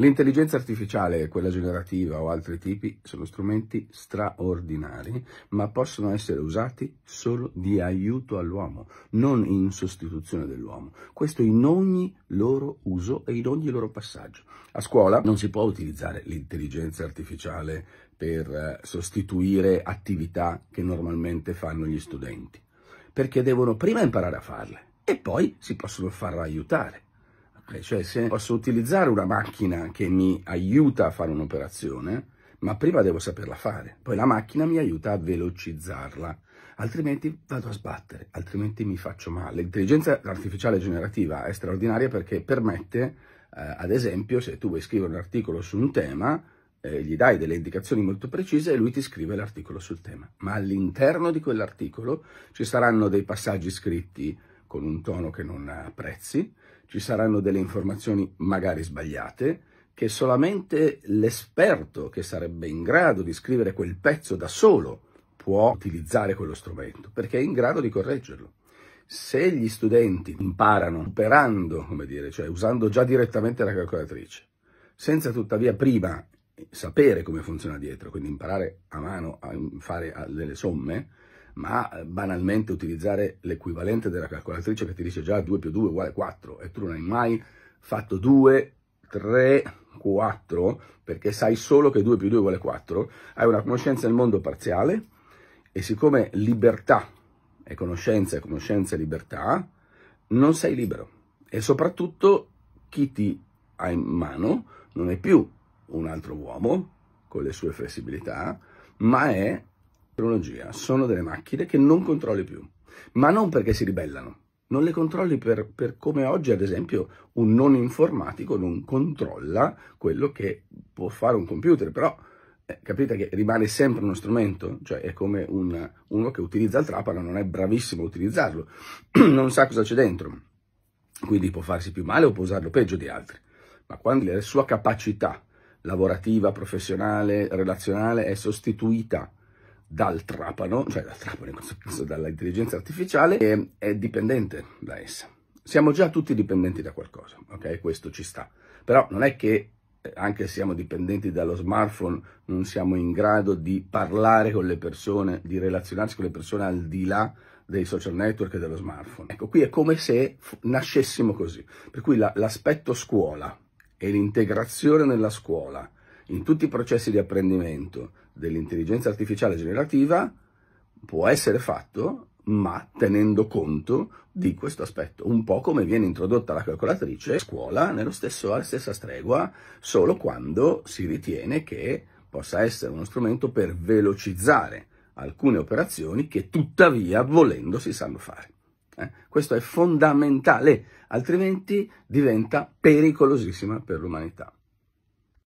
L'intelligenza artificiale quella generativa o altri tipi sono strumenti straordinari, ma possono essere usati solo di aiuto all'uomo, non in sostituzione dell'uomo. Questo in ogni loro uso e in ogni loro passaggio. A scuola non si può utilizzare l'intelligenza artificiale per eh, sostituire attività che normalmente fanno gli studenti, perché devono prima imparare a farle e poi si possono far aiutare. Eh, cioè se posso utilizzare una macchina che mi aiuta a fare un'operazione, ma prima devo saperla fare, poi la macchina mi aiuta a velocizzarla, altrimenti vado a sbattere, altrimenti mi faccio male. L'intelligenza artificiale generativa è straordinaria perché permette, eh, ad esempio, se tu vuoi scrivere un articolo su un tema, eh, gli dai delle indicazioni molto precise e lui ti scrive l'articolo sul tema. Ma all'interno di quell'articolo ci saranno dei passaggi scritti, con un tono che non apprezzi, ci saranno delle informazioni magari sbagliate, che solamente l'esperto che sarebbe in grado di scrivere quel pezzo da solo può utilizzare quello strumento, perché è in grado di correggerlo. Se gli studenti imparano operando, come dire, cioè usando già direttamente la calcolatrice, senza tuttavia prima sapere come funziona dietro, quindi imparare a mano a fare delle somme, ma eh, banalmente utilizzare l'equivalente della calcolatrice che ti dice già 2 più 2 uguale 4 e tu non hai mai fatto 2, 3, 4 perché sai solo che 2 più 2 uguale 4, hai una conoscenza del mondo parziale e siccome libertà è conoscenza e conoscenza è libertà, non sei libero e soprattutto chi ti ha in mano non è più un altro uomo con le sue flessibilità, ma è tecnologia sono delle macchine che non controlli più, ma non perché si ribellano, non le controlli per, per, come oggi, ad esempio, un non informatico non controlla quello che può fare un computer, però eh, capite che rimane sempre uno strumento, cioè è come un, uno che utilizza il trapano, non è bravissimo a utilizzarlo, non sa cosa c'è dentro, quindi può farsi più male o può usarlo peggio di altri, ma quando la sua capacità lavorativa, professionale, relazionale è sostituita dal trapano, cioè dal trapano in questo caso dall'intelligenza artificiale, e è dipendente da essa. Siamo già tutti dipendenti da qualcosa, ok? Questo ci sta. Però non è che eh, anche se siamo dipendenti dallo smartphone, non siamo in grado di parlare con le persone, di relazionarsi con le persone al di là dei social network e dello smartphone. Ecco, qui è come se nascessimo così. Per cui l'aspetto la, scuola e l'integrazione nella scuola in tutti i processi di apprendimento dell'intelligenza artificiale generativa può essere fatto, ma tenendo conto di questo aspetto, un po' come viene introdotta la calcolatrice a scuola nello stesso, alla stessa stregua, solo quando si ritiene che possa essere uno strumento per velocizzare alcune operazioni che tuttavia volendo si sanno fare. Eh? Questo è fondamentale, altrimenti diventa pericolosissima per l'umanità.